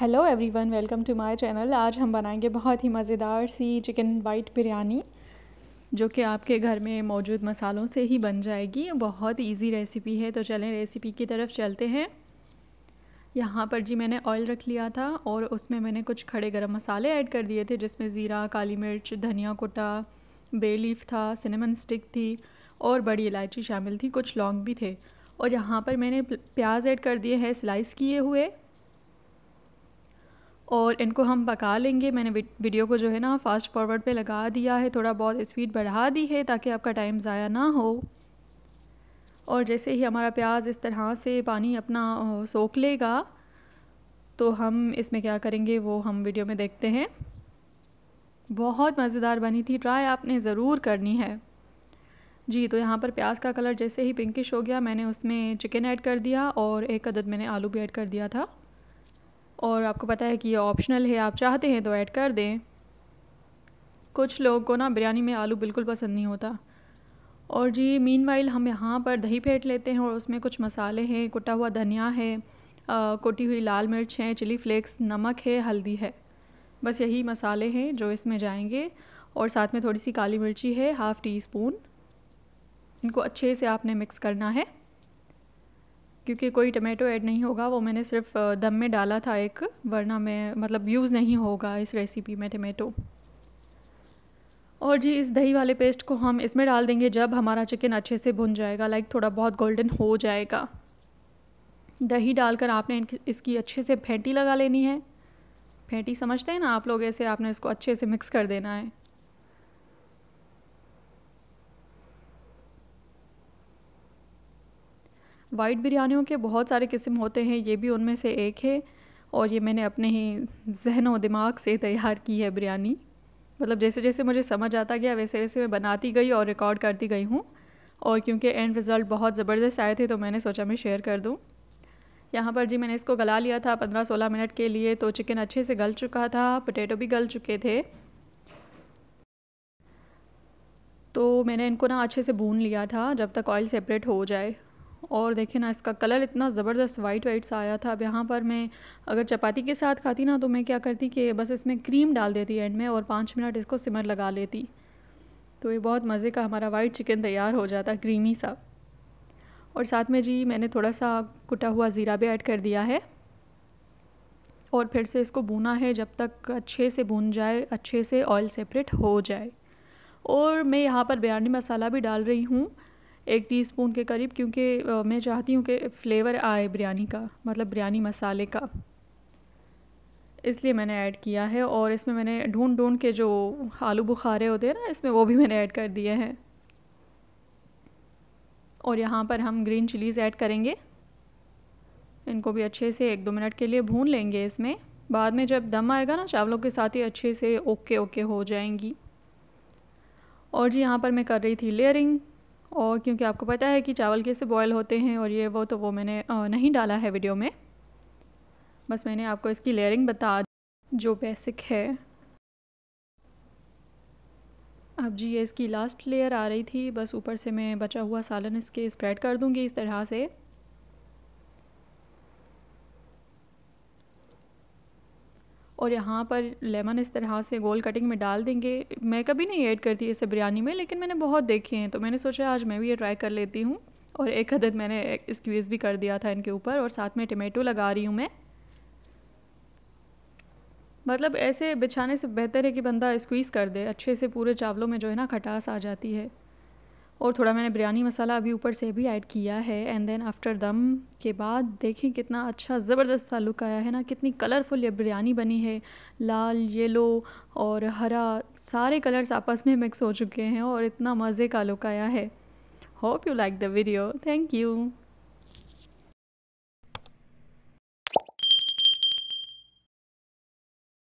hello everyone welcome to my channel आज हम बनाएंगे बहुत ही मज़ेदार सी चिकन वाइट बिरयानी जो कि आपके घर में मौजूद मसालों से ही बन जाएगी बहुत इजी रेसिपी है तो चलें रेसिपी की तरफ चलते हैं यहाँ पर जी मैंने ऑयल रख लिया था और उसमें मैंने कुछ खड़े गरम मसाले ऐड कर दिए थे जिसमें ज़ीरा काली मिर्च धनिया कोटा बे लीफ था सिनेमन स्टिक थी और बड़ी इलायची शामिल थी कुछ लौंग भी थे और यहाँ पर मैंने प्याज ऐड कर दिए हैं स्लाइस किए हुए और इनको हम पका लेंगे मैंने वीडियो को जो है ना फास्ट फॉरवर्ड पे लगा दिया है थोड़ा बहुत स्पीड बढ़ा दी है ताकि आपका टाइम ज़ाया ना हो और जैसे ही हमारा प्याज इस तरह से पानी अपना सोख लेगा तो हम इसमें क्या करेंगे वो हम वीडियो में देखते हैं बहुत मज़ेदार बनी थी ट्राई आपने ज़रूर करनी है जी तो यहाँ पर प्याज का कलर जैसे ही पिंकिश हो गया मैंने उसमें चिकन ऐड कर दिया और एक अदद मैंने आलू भी ऐड कर दिया था और आपको पता है कि ये ऑप्शनल है आप चाहते हैं तो ऐड कर दें कुछ लोगों को ना बिरयानी में आलू बिल्कुल पसंद नहीं होता और जी मीन वाइल हम यहाँ पर दही फेंट लेते हैं और उसमें कुछ मसाले हैं कुटा हुआ धनिया है कुटी हुई लाल मिर्च है चिली फ्लेक्स नमक है हल्दी है बस यही मसाले हैं जो इसमें जाएंगे और साथ में थोड़ी सी काली मिर्ची है हाफ़ टी स्पून इनको अच्छे से आपने मिक्स करना है क्योंकि कोई टमाटो ऐड नहीं होगा वो मैंने सिर्फ दम में डाला था एक वरना मैं मतलब यूज़ नहीं होगा इस रेसिपी में टमेटो और जी इस दही वाले पेस्ट को हम इसमें डाल देंगे जब हमारा चिकन अच्छे से भुन जाएगा लाइक थोड़ा बहुत गोल्डन हो जाएगा दही डालकर आपने इसकी अच्छे से फेंटी लगा लेनी है फेंटी समझते हैं ना आप लोग ऐसे आपने इसको अच्छे से मिक्स कर देना है वाइट बिरयानियों के बहुत सारे किस्म होते हैं ये भी उनमें से एक है और ये मैंने अपने ही जहन व दिमाग से तैयार की है बिरयानी मतलब जैसे जैसे मुझे समझ आता गया वैसे वैसे मैं बनाती गई और रिकॉर्ड करती गई हूँ और क्योंकि एंड रिज़ल्ट बहुत ज़बरदस्त आए थे तो मैंने सोचा मैं शेयर कर दूँ यहाँ पर जी मैंने इसको गला लिया था पंद्रह सोलह मिनट के लिए तो चिकन अच्छे से गल चुका था पोटैटो भी गल चुके थे तो मैंने इनको ना अच्छे से भून लिया था जब तक ऑयल सेपरेट हो जाए और देखिए ना इसका कलर इतना ज़बरदस्त वाइट वाइट सा आया था अब यहाँ पर मैं अगर चपाती के साथ खाती ना तो मैं क्या करती कि बस इसमें क्रीम डाल देती एंड में और पाँच मिनट इसको सिमर लगा लेती तो ये बहुत मज़े का हमारा वाइट चिकन तैयार हो जाता क्रीमी सा और साथ में जी मैंने थोड़ा सा कुटा हुआ ज़ीरा भी ऐड कर दिया है और फिर से इसको भूना है जब तक अच्छे से भून जाए अच्छे से ऑयल सेपरेट हो जाए और मैं यहाँ पर बिरयानी मसाला भी डाल रही हूँ एक टीस्पून के करीब क्योंकि मैं चाहती हूँ कि फ्लेवर आए बिरयानी का मतलब बिरयानी मसाले का इसलिए मैंने ऐड किया है और इसमें मैंने ढूंढ ढूंढ के जो आलू बुखारे होते हैं ना इसमें वो भी मैंने ऐड कर दिए हैं और यहाँ पर हम ग्रीन चिलीज़ ऐड करेंगे इनको भी अच्छे से एक दो मिनट के लिए भून लेंगे इसमें बाद में जब दम आएगा ना चावलों के साथ ही अच्छे से ओके ओके हो जाएंगी और जी यहाँ पर मैं कर रही थी लेयरिंग और क्योंकि आपको पता है कि चावल कैसे बॉयल होते हैं और ये वो तो वो मैंने नहीं डाला है वीडियो में बस मैंने आपको इसकी लेयरिंग बता जो बेसिक है अब जी ये इसकी लास्ट लेयर आ रही थी बस ऊपर से मैं बचा हुआ सालन इसके स्प्रेड कर दूँगी इस तरह से और यहाँ पर लेमन इस तरह से गोल कटिंग में डाल देंगे मैं कभी नहीं ऐड करती इसे बिरयानी में लेकिन मैंने बहुत देखे हैं तो मैंने सोचा आज मैं भी ये ट्राई कर लेती हूँ और एक हदत मैंने स्क्वीज़ भी कर दिया था इनके ऊपर और साथ में टमेटो लगा रही हूँ मैं मतलब ऐसे बिछाने से बेहतर है कि बंदा स्क्वीज़ कर दे अच्छे से पूरे चावलों में जो है ना खटास आ जाती है और थोड़ा मैंने बिरयानी मसाला अभी ऊपर से भी ऐड किया है एंड देन आफ्टर दम के बाद देखें कितना अच्छा ज़बरदस्त सा लुक आया है ना कितनी कलरफुल ये बिरयानी बनी है लाल येलो और हरा सारे कलर्स आपस में मिक्स हो चुके हैं और इतना मज़े का लुक आया है hope you like the video thank you